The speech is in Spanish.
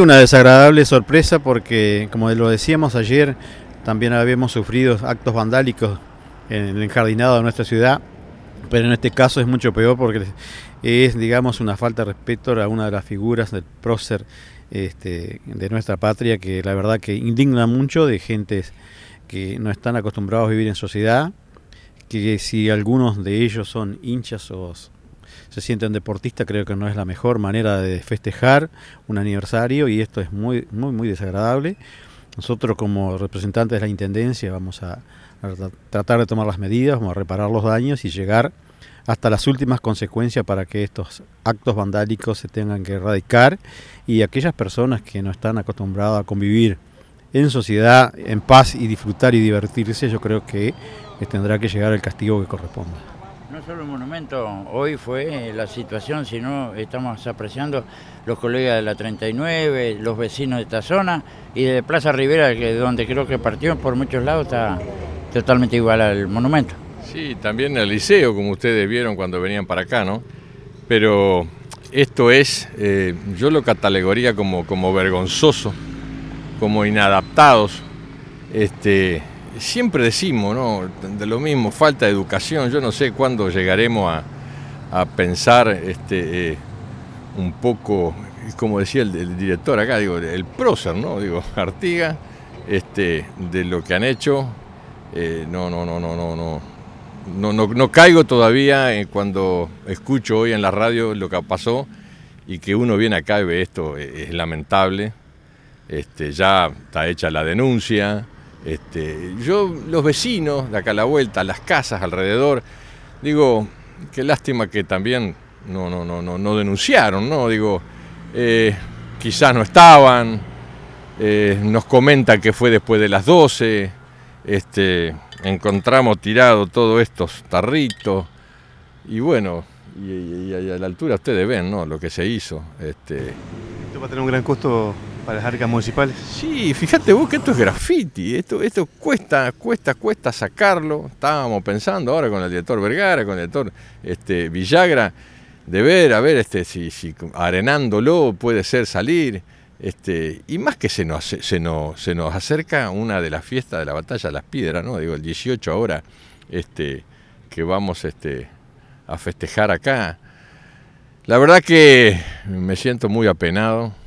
Una desagradable sorpresa porque, como lo decíamos ayer, también habíamos sufrido actos vandálicos en el enjardinado de nuestra ciudad, pero en este caso es mucho peor porque es, digamos, una falta de respeto a una de las figuras del prócer este, de nuestra patria que la verdad que indigna mucho de gentes que no están acostumbrados a vivir en sociedad, que si algunos de ellos son hinchas o se sienten deportista, creo que no es la mejor manera de festejar un aniversario y esto es muy, muy, muy desagradable. Nosotros como representantes de la Intendencia vamos a, a tratar de tomar las medidas, vamos a reparar los daños y llegar hasta las últimas consecuencias para que estos actos vandálicos se tengan que erradicar y aquellas personas que no están acostumbradas a convivir en sociedad, en paz y disfrutar y divertirse, yo creo que tendrá que llegar el castigo que corresponda. No solo el monumento hoy fue la situación, sino estamos apreciando los colegas de la 39, los vecinos de esta zona y de Plaza Rivera, que donde creo que partió por muchos lados, está totalmente igual al monumento. Sí, también el liceo, como ustedes vieron cuando venían para acá, ¿no? Pero esto es, eh, yo lo catalogaría como, como vergonzoso, como inadaptados. Este, siempre decimos, ¿no? De lo mismo, falta de educación. Yo no sé cuándo llegaremos a, pensar este, eh, un poco, como decía el, director acá, digo, el prócer, ¿no? Digo, Artiga, este, de lo que han hecho. Eh, no, no, no, no, no, no. No, no, caigo todavía cuando escucho hoy en la radio lo que pasó y que uno viene acá y ve esto, e, es, lamentable. Este, ya está hecha la denuncia, este, yo, los vecinos de acá a la vuelta, las casas alrededor, digo, qué lástima que también no, no, no, no, no denunciaron, ¿no? Digo, eh, quizás no estaban, eh, nos comentan que fue después de las 12, este, encontramos tirado todos estos tarritos, y bueno, y, a la altura ustedes ven, ¿no? Lo que se hizo. Este... Esto va a tener un gran costo para las arcas municipales. Sí, fíjate vos que esto es graffiti, esto, esto cuesta, cuesta, cuesta sacarlo. Estábamos pensando ahora con el director Vergara, con el director este, Villagra, de ver, a ver, este, si, si arenándolo puede ser salir. Este, y más que se nos, se, se acerca una de las fiestas de la batalla de las piedras, ¿no? Digo, el 18 ahora, este, que vamos este, a festejar acá. La verdad que me siento muy apenado,